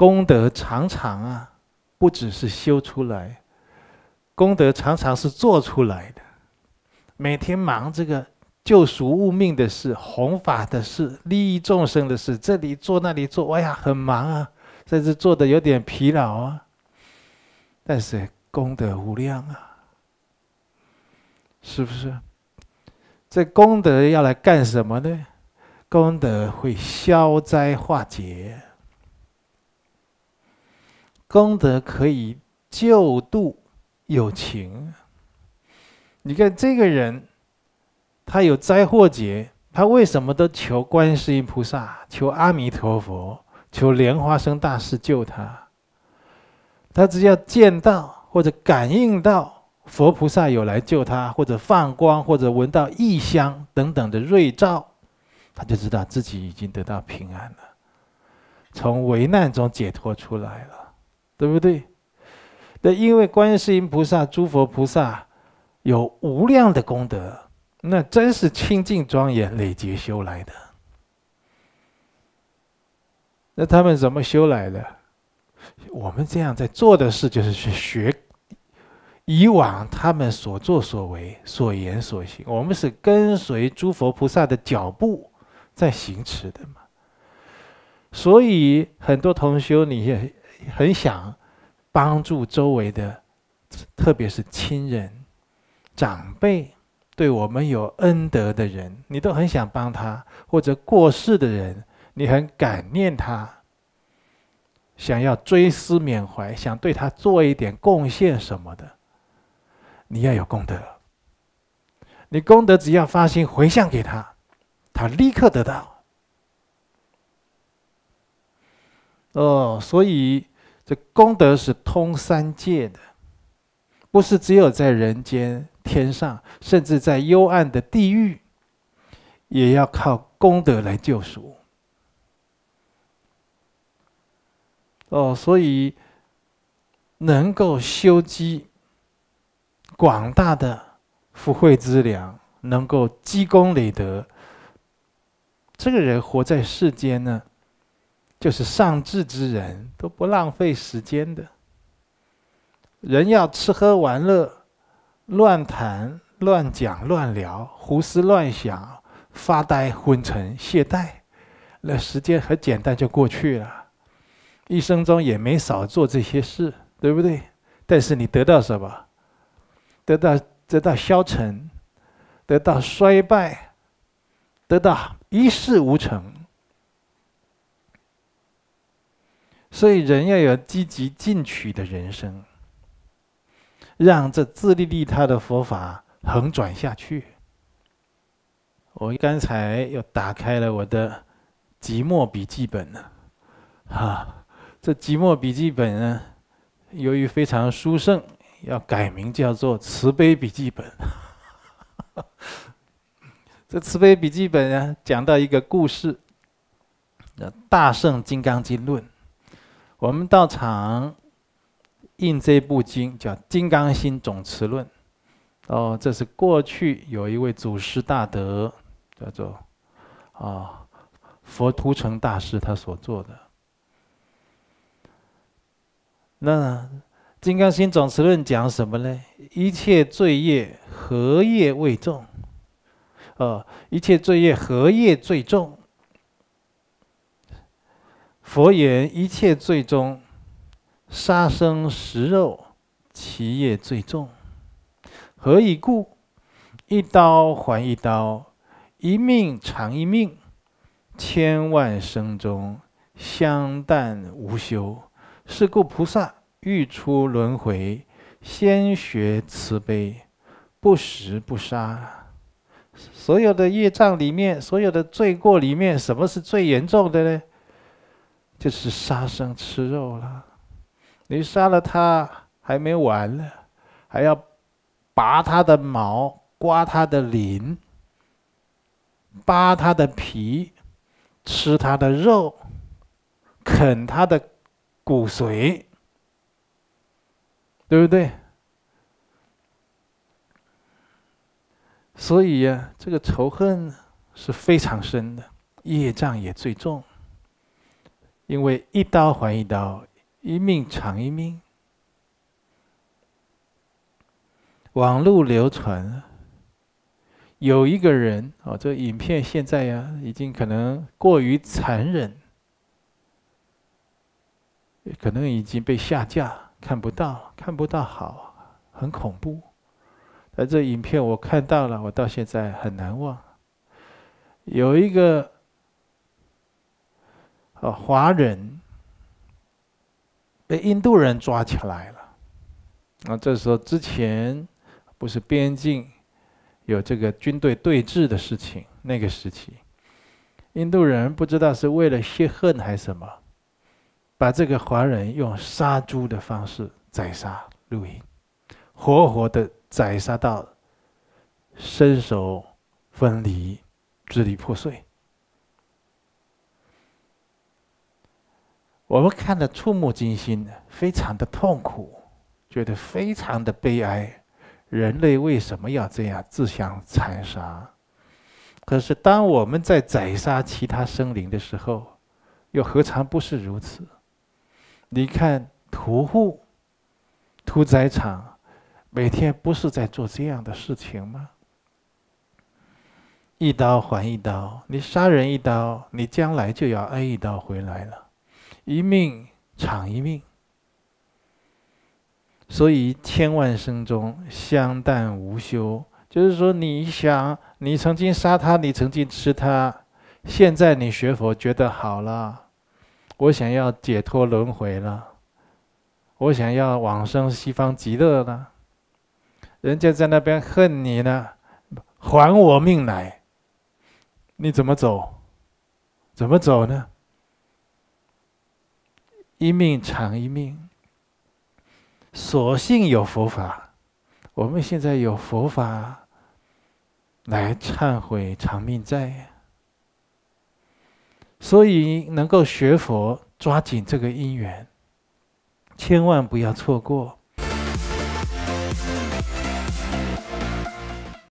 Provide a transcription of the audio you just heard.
功德常常啊，不只是修出来，功德常常是做出来的。每天忙这个救赎物命的事、弘法的事、利益众生的事，这里做那里做，哎呀，很忙啊，甚至做的有点疲劳啊。但是功德无量啊，是不是？这功德要来干什么呢？功德会消灾化解。功德可以救度有情。你看这个人，他有灾祸劫，他为什么都求观世音菩萨、求阿弥陀佛、求莲花生大师救他？他只要见到或者感应到佛菩萨有来救他，或者放光或者闻到异香等等的瑞兆，他就知道自己已经得到平安了，从危难中解脱出来了。对不对？那因为观世音菩萨、诸佛菩萨有无量的功德，那真是清净庄严、累劫修来的。那他们怎么修来的？我们这样在做的事，就是去学以往他们所作所为、所言所行。我们是跟随诸佛菩萨的脚步在行持的嘛。所以很多同修，你也。很想帮助周围的，特别是亲人、长辈对我们有恩德的人，你都很想帮他；或者过世的人，你很感念他，想要追思缅怀，想对他做一点贡献什么的，你要有功德。你功德只要发心回向给他，他立刻得到。哦，所以。这功德是通三界的，不是只有在人间、天上，甚至在幽暗的地狱，也要靠功德来救赎。哦，所以能够修积广大的福慧资粮，能够积功累德，这个人活在世间呢。就是上智之人都不浪费时间的。人要吃喝玩乐，乱谈、乱讲、乱聊，胡思乱想，发呆、昏沉、懈怠，那时间很简单就过去了。一生中也没少做这些事，对不对？但是你得到什么？得到得到消沉，得到衰败，得到一事无成。所以，人要有积极进取的人生，让这自利利他的佛法横转下去。我刚才又打开了我的即墨笔记本呢，哈，这即墨笔记本呢，由于非常书胜，要改名叫做慈悲笔记本。这慈悲笔记本呢，讲到一个故事，《大圣金刚经论》。我们到场应这部经叫《金刚心总持论》，哦，这是过去有一位祖师大德，叫做啊佛图澄大师他所做的。那《金刚心总持论》讲什么呢？一切罪业何业为重？呃，一切罪业何业最重？佛言：一切罪中，杀生食肉，其业最重。何以故？一刀还一刀，一命偿一命，千万生中相淡无休。是故菩萨欲出轮回，先学慈悲，不食不杀。所有的业障里面，所有的罪过里面，什么是最严重的呢？就是杀生吃肉了，你杀了他还没完呢，还要拔他的毛、刮他的鳞、扒他的皮、吃他的肉、啃他的骨髓，对不对？所以呀，这个仇恨是非常深的，业障也最重。因为一刀还一刀，一命偿一命。网络流传，有一个人啊，这影片现在呀，已经可能过于残忍，可能已经被下架，看不到，看不到，好，很恐怖。但这影片我看到了，我到现在很难忘。有一个。哦，华人被印度人抓起来了。那这时候之前不是边境有这个军队对峙的事情，那个时期，印度人不知道是为了泄恨还是什么，把这个华人用杀猪的方式宰杀、露营，活活的宰杀到身首分离、支离破碎。我们看得触目惊心，非常的痛苦，觉得非常的悲哀。人类为什么要这样自相残杀？可是当我们在宰杀其他生灵的时候，又何尝不是如此？你看屠户、屠宰场，每天不是在做这样的事情吗？一刀还一刀，你杀人一刀，你将来就要挨一刀回来了。一命偿一命，所以千万生中相淡无休。就是说，你想，你曾经杀他，你曾经吃他，现在你学佛觉得好了，我想要解脱轮回了，我想要往生西方极乐了，人家在那边恨你呢，还我命来，你怎么走？怎么走呢？一命偿一命，所幸有佛法，我们现在有佛法来忏悔长命债，所以能够学佛，抓紧这个因缘，千万不要错过。